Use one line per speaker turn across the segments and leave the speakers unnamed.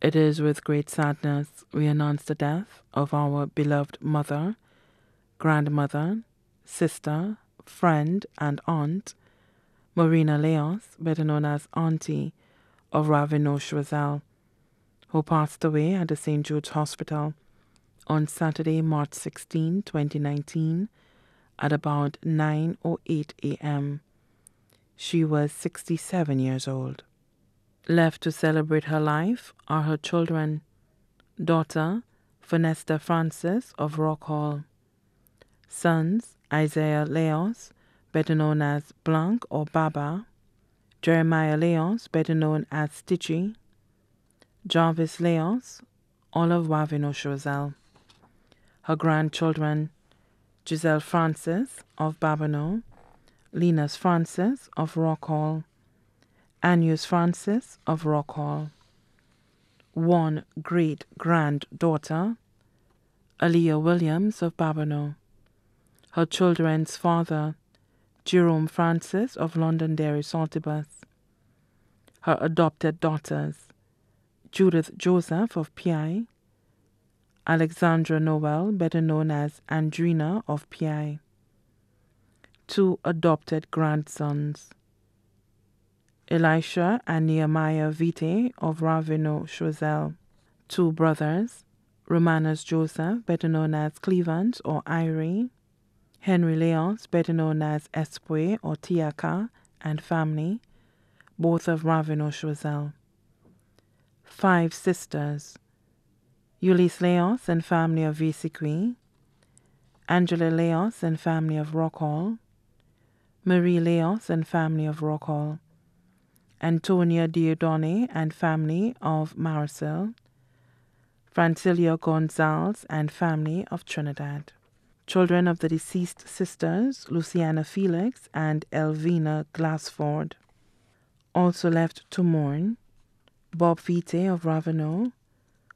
It is with great sadness we announce the death of our beloved mother, grandmother, sister, friend, and aunt, Marina Leos, better known as Auntie of Ravinosh Roselle, who passed away at the St. Jude's Hospital on Saturday, March 16, 2019, at about nine or oh eight a.m. She was 67 years old. Left to celebrate her life are her children, daughter Vanessa Francis of Rockhall, sons Isaiah Leos, better known as Blanc or Baba, Jeremiah Leos, better known as Stitchy, Jarvis Leos, Olive Wavino Chozel. Her grandchildren, Giselle Francis of Babineau, Linus Francis of Rockhall, Agnes Francis of Rockhall, one great granddaughter, Aaliyah Williams of Babineau, her children's father, Jerome Francis of Londonderry Saltibus, her adopted daughters, Judith Joseph of PI, Alexandra Noel, better known as Andrina of PI, two adopted grandsons, Elisha and Nehemiah Vite of Ravino Choiseul, two brothers, Romanus Joseph, better known as Cleveland or Irie, Henry Leos, better known as Espwe or Tiaka, and family, both of Ravino Choiseul. Five sisters, Ulysse Leos and family of Visiqui, Angela Leos and family of Rockhall, Marie Leos and family of Rockhall, Antonia Diodone and family of Marisol, Francilio Gonzalez and family of Trinidad. Children of the deceased sisters, Luciana Felix and Elvina Glassford, also left to mourn, Bob Vite of Raveno,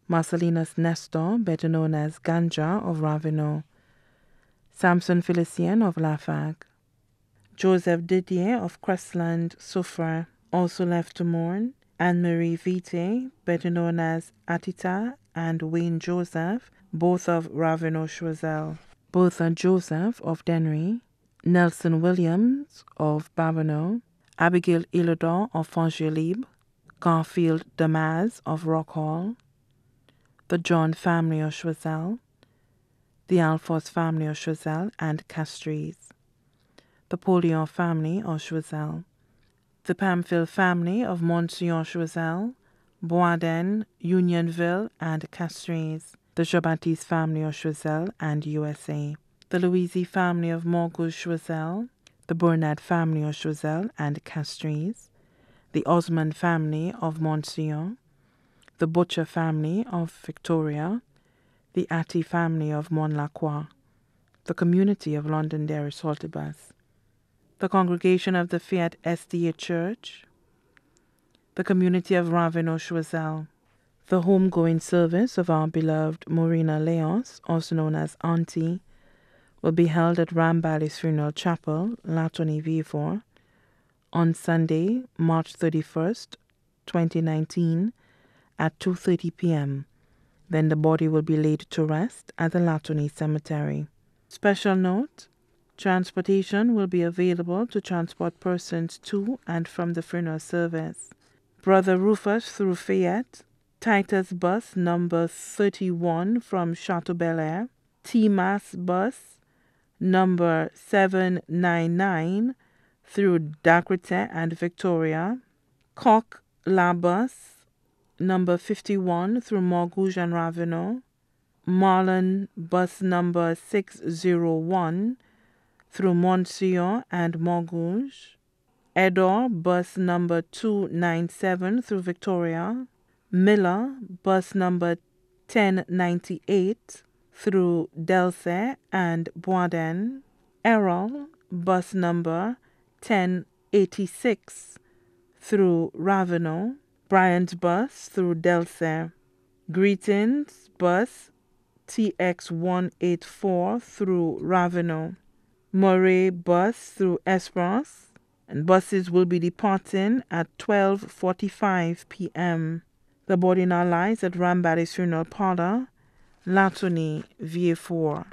Marcellinus Nestor, better known as Ganja of Raveno, Samson Felicien of Lafac, Joseph Didier of Crestland, Souffre also left to mourn, Anne-Marie Vite, better known as Atita, and Wayne Joseph, both of Ravenoche-Choiseul. Bertha Joseph of Denry, Nelson Williams of Babineau, Abigail Illodon of Fongelib, Garfield Damas of Rockhall, the John family of Choiseul, the Alphonse family of Choiseul and Castries, the Polion family of Choiseul, the Pamphile family of Montyon-Choiseul, Boisden, Unionville, and Castries; the jean family of Choiseul and USA, the Louisi family of Morgul-Choiseul, the Burnett family of Choiseul and Castries; the Osman family of Montyon, the Butcher family of Victoria, the Atty family of Monlacroix, the community of Londonderry Saltibus, the Congregation of the Fiat SDA Church, the community of Raveno Choiselle, the homegoing service of our beloved Marina Leos, also known as Auntie, will be held at Rambali's Funeral Chapel, Latoni V4, on Sunday, March 31st, 2019, at 2.30 p.m. Then the body will be laid to rest at the Latoni Cemetery. Special note, Transportation will be available to transport persons to and from the funeral service. Brother Rufus through Fayette, Titus Bus number 31 from Chateau Belair, TMAS Bus number 799 through Dacrite and Victoria, Coq La Bus number 51 through Morgouge and Ravenel, Marlin Bus number 601 through Monsieur and Morgouge, Edor, bus number 297 through Victoria, Miller, bus number 1098 through Delce and Boisden, Errol, bus number 1086 through Raveno, Bryant bus through Delce. Greetings bus TX184 through Raveno. Moray bus through Esperance, and buses will be departing at 12.45 p.m. The boarding are lies at Rambari Funeral Parlor, Latony, VA4.